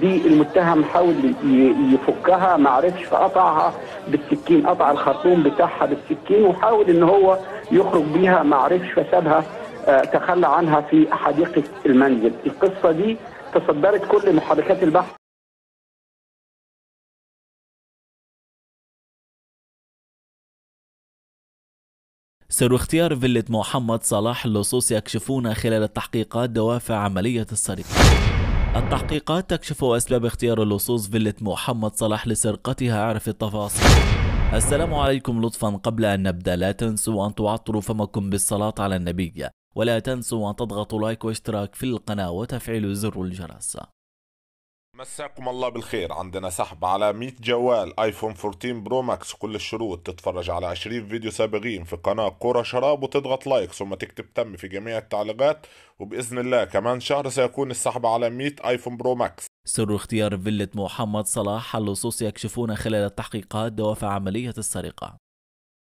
دي المتهم حاول يفكها ما عرفش فقطعها بالسكين قطع الخرطوم بتاعها بالسكين وحاول ان هو يخرج بيها ما عرفش فسابها آه، تخلى عنها في حديقه المنزل القصه دي تصدرت كل محركات البحث سر اختيار فيلة محمد صلاح اللصوص يكشفون خلال التحقيقات دوافع عملية السرقة التحقيقات تكشف أسباب اختيار اللصوص فيلة محمد صلاح لسرقتها أعرف التفاصيل السلام عليكم لطفا قبل أن نبدأ لا تنسوا أن تعطروا فمكم بالصلاة على النبي ولا تنسوا أن تضغطوا لايك واشتراك في القناة وتفعيل زر الجرس مساكم الله بالخير عندنا سحب على 100 جوال ايفون 14 برو ماكس كل الشروط تتفرج على 20 فيديو سابقين في قناة كرة شراب وتضغط لايك ثم تكتب تم في جميع التعليقات وبإذن الله كمان شهر سيكون السحب على 100 ايفون برو ماكس سر اختيار فيلة محمد صلاح اللصوص يكشفون خلال التحقيقات دوافع عملية السرقة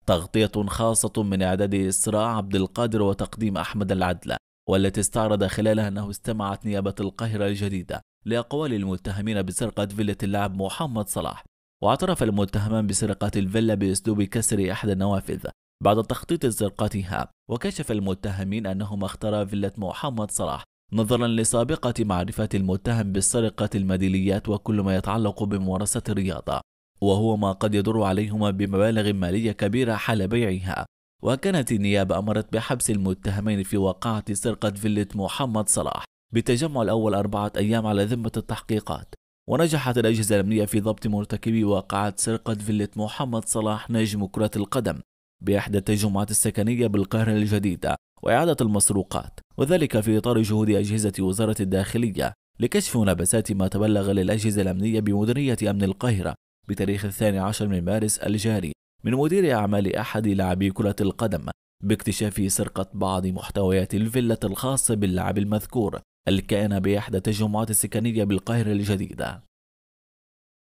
تغطية خاصة من إعداد إسراء عبد القادر وتقديم أحمد العدلة والتي استعرض خلالها أنه استمعت نيابة القاهرة الجديدة لأقوال المتهمين بسرقة فيلة اللاعب محمد صلاح واعترف المتهمان بسرقة الفيلا بأسلوب كسر إحدى النوافذ بعد تخطيط سرقتها وكشف المتهمين أنهما اختارا فيلة محمد صلاح نظرا لسابقة معرفة المتهم بالسرقة الميداليات وكل ما يتعلق بممارسة الرياضة وهو ما قد يضر عليهما بمبالغ مالية كبيرة حال بيعها وكانت النيابة أمرت بحبس المتهمين في واقعة سرقة فيلة محمد صلاح بالتجمع الأول أربعة أيام على ذمة التحقيقات ونجحت الأجهزة الأمنية في ضبط مرتكبي واقعة سرقة فيلة محمد صلاح نجم كرة القدم بإحدى التجمعات السكنية بالقاهرة الجديدة وإعادة المسروقات وذلك في إطار جهود أجهزة وزارة الداخلية لكشف ملابسات ما تبلغ للأجهزة الأمنية بمديرية أمن القاهرة بتاريخ الثاني عشر من مارس الجاري من مدير أعمال أحد لاعبي كرة القدم باكتشاف سرقة بعض محتويات الفيلا الخاصة باللاعب المذكور الكائن بإحدى التجمعات السكنية بالقاهرة الجديدة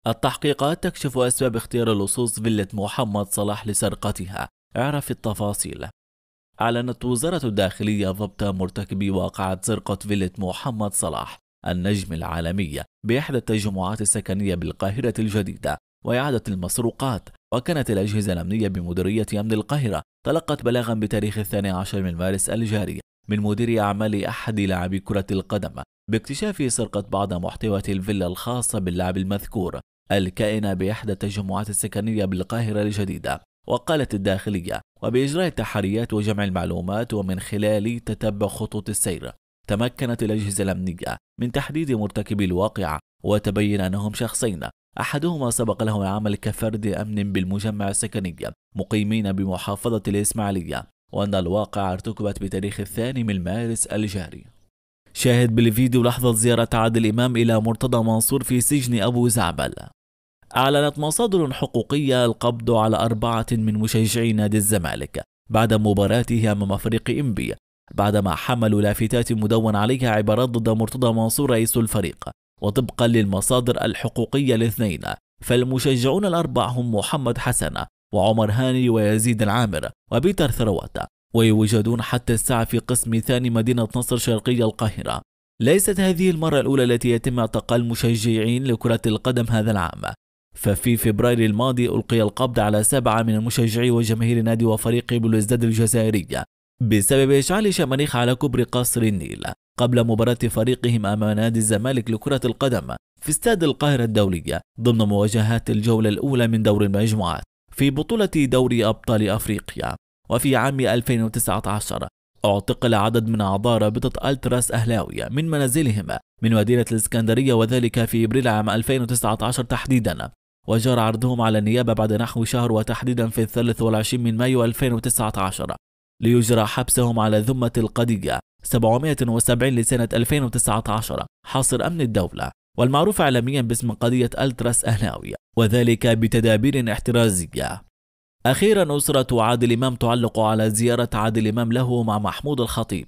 التحقيقات تكشف أسباب اختيار لصوص فيلا محمد صلاح لسرقتها اعرف التفاصيل أعلنت وزارة الداخلية ضبط مرتكبي واقعة سرقة فيلا محمد صلاح النجم العالمي بإحدى التجمعات السكنية بالقاهرة الجديدة وإعادة المسروقات وكانت الأجهزة الأمنية بمديرية أمن القاهرة تلقت بلاغا بتاريخ الثاني عشر من مارس الجاري من مدير أعمال أحد لاعبي كرة القدم باكتشاف سرقة بعض محتوى الفيلا الخاصة باللاعب المذكور الكائنة بإحدى التجمعات السكنية بالقاهرة الجديدة وقالت الداخلية وبإجراء التحريات وجمع المعلومات ومن خلال تتبع خطوط السير تمكنت الأجهزة الأمنية من تحديد مرتكبي الواقعة وتبين أنهم شخصين أحدهما سبق له العمل كفرد أمن بالمجمع السكني مقيمين بمحافظة الإسماعيلية وأن الواقع ارتكبت بتاريخ الثاني من مارس الجاري شاهد بالفيديو لحظة زيارة عادل إمام إلى مرتضى منصور في سجن أبو زعبل أعلنت مصادر حقوقية القبض على أربعة من مشجعي نادي الزمالك بعد مباراته أمام فريق إنبي بعدما حملوا لافتات مدون عليها عبارات ضد مرتضى منصور رئيس الفريق وطبقا للمصادر الحقوقية الاثنين فالمشجعون الأربع هم محمد حسن وعمر هاني ويزيد العامر وبيتر ثروات ويوجدون حتى الساعة في قسم ثاني مدينة نصر شرقية القاهرة ليست هذه المرة الأولى التي يتم اعتقال مشجعين لكرة القدم هذا العام ففي فبراير الماضي ألقي القبض على سبعة من المشجعين وجماهير نادي وفريق بلوزداد الجزائرية بسبب إشعال شماريخ على كبر قصر النيل قبل مباراة فريقهم أمام نادي الزمالك لكرة القدم في استاد القاهرة الدولية ضمن مواجهات الجولة الأولى من دور المجموعات في بطولة دوري أبطال أفريقيا وفي عام 2019 اعتقل عدد من أعضاء رابطة ألتراس أهلاوية من منازلهم من مدينة الإسكندرية وذلك في إبريل عام 2019 تحديدا وجرى عرضهم على النيابة بعد نحو شهر وتحديدا في الثالث والعشرين من مايو 2019 ليجرى حبسهم على ذمة القضية 770 لسنة 2019 حاصر أمن الدولة والمعروف عالميا باسم قضية ألتراس أهلاوي وذلك بتدابير احترازية أخيرا أسرة عادل إمام تعلق على زيارة عادل إمام له مع محمود الخطيب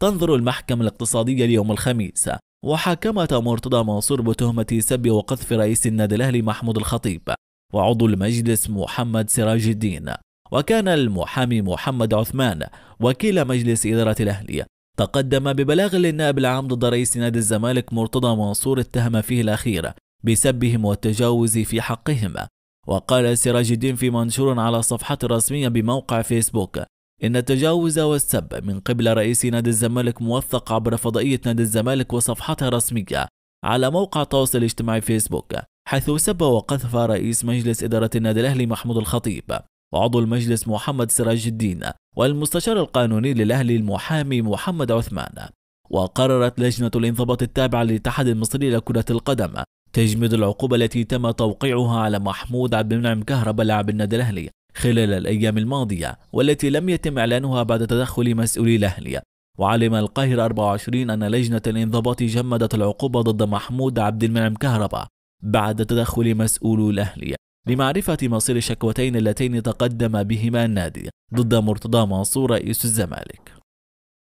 تنظر المحكمة الاقتصادية اليوم الخميس محاكمة مرتضى منصور بتهمة سب وقذف رئيس النادي الأهلي محمود الخطيب وعضو المجلس محمد سراج الدين وكان المحامي محمد عثمان وكيل مجلس إدارة الأهلي تقدم ببلاغ للنائب العام ضد رئيس نادي الزمالك مرتضى منصور اتهم فيه الأخير بسبهم والتجاوز في حقهم وقال سراج الدين في منشور على صفحة رسمية بموقع فيسبوك إن التجاوز والسب من قبل رئيس نادي الزمالك موثق عبر فضائية نادي الزمالك وصفحتها الرسمية على موقع التواصل الاجتماعي فيسبوك حيث سب وقذف رئيس مجلس إدارة النادي الأهلي محمود الخطيب وعضو المجلس محمد سراج الدين والمستشار القانوني للأهلي المحامي محمد عثمان وقررت لجنة الانضباط التابعة للاتحاد المصري لكرة القدم تجميد العقوبة التي تم توقيعها على محمود عبد المنعم كهرباء لاعب النادي الأهلي خلال الأيام الماضية والتي لم يتم إعلانها بعد تدخل مسؤولي الأهلي وعلم القاهرة 24 أن لجنة الانضباط جمدت العقوبة ضد محمود عبد المنعم كهرباء بعد تدخل مسؤول الأهلي لمعرفة مصير الشكوتين اللتين تقدم بهما النادي ضد مرتضى منصور رئيس الزمالك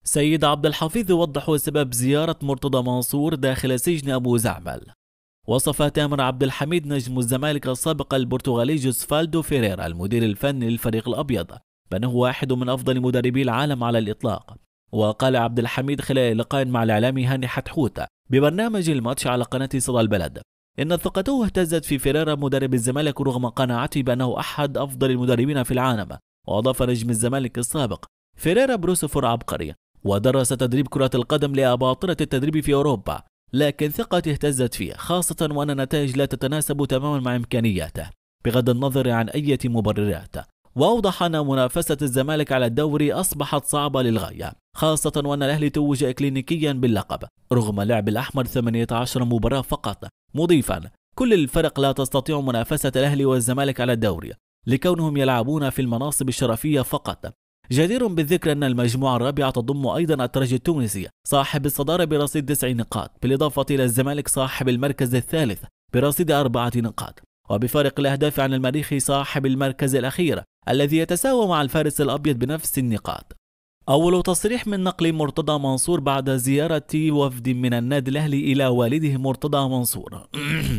سيد عبد الحفيظ يوضح سبب زيارة مرتضى منصور داخل سجن أبو زعمل وصف تامر عبد الحميد نجم الزمالك السابق البرتغالي جوسفالدو فيريرا المدير الفني للفريق الأبيض بأنه واحد من أفضل مدربي العالم على الإطلاق وقال عبد الحميد خلال لقاء مع الإعلامي هاني حتحوت ببرنامج الماتش على قناة صدى البلد إن ثقته اهتزت في فرارة مدرب الزمالك رغم قناعته بأنه أحد أفضل المدربين في العالم وأضاف نجم الزمالك السابق فيريرا بروسفور عبقري ودرس تدريب كرة القدم لأباطرة التدريب في أوروبا لكن ثقتي اهتزت فيه خاصة وأن النتائج لا تتناسب تماما مع إمكانياته بغض النظر عن أي مبررات وأوضح أن منافسة الزمالك على الدوري أصبحت صعبة للغاية خاصة وأن الأهلي توج إكلينيكيا باللقب رغم لعب الأحمر 18 مباراة فقط مضيفا كل الفرق لا تستطيع منافسة الأهلي والزمالك على الدوري لكونهم يلعبون في المناصب الشرفية فقط جدير بالذكر أن المجموعة الرابعة تضم أيضا الترجي التونسي صاحب الصدارة برصيد تسع نقاط بالإضافة إلى الزمالك صاحب المركز الثالث برصيد أربعة نقاط وبفارق الأهداف عن المريخ صاحب المركز الأخير الذي يتساوى مع الفارس الأبيض بنفس النقاط أول تصريح من نقل مرتضى منصور بعد زيارة وفد من النادي الأهلي إلى والده مرتضى منصور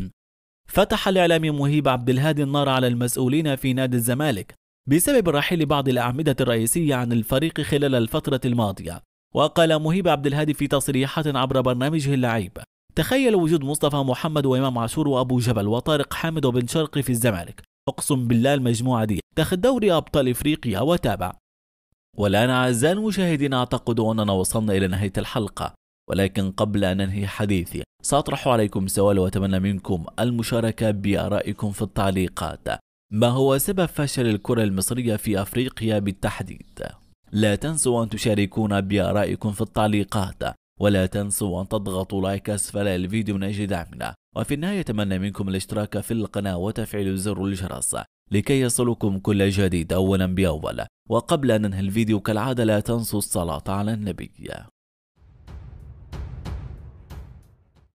فتح الإعلامي مهيب عبد الهادي النار على المسؤولين في نادي الزمالك بسبب رحيل بعض الأعمدة الرئيسية عن الفريق خلال الفترة الماضية وقال مهيب عبد الهادي في تصريحات عبر برنامجه اللعيب تخيل وجود مصطفى محمد وإمام عاشور وأبو جبل وطارق حامد وبن شرقي في الزمالك أقسم بالله المجموعة دي تاخد دوري أبطال إفريقيا وتابع والآن أعزائي المشاهدين أعتقد أننا وصلنا إلى نهاية الحلقة ولكن قبل أن أنهي حديثي سأطرح عليكم سؤال وأتمنى منكم المشاركة بآرائكم في التعليقات ما هو سبب فشل الكرة المصرية في أفريقيا بالتحديد؟ لا تنسوا أن تشاركونا بآرائكم في التعليقات ولا تنسوا أن تضغطوا لايك أسفل الفيديو من أجل دعمنا وفي النهاية أتمنى منكم الاشتراك في القناة وتفعيل زر الجرس لكي يصلكم كل جديد أولا بأول وقبل أن ننهي الفيديو كالعادة لا تنسوا الصلاة على النبي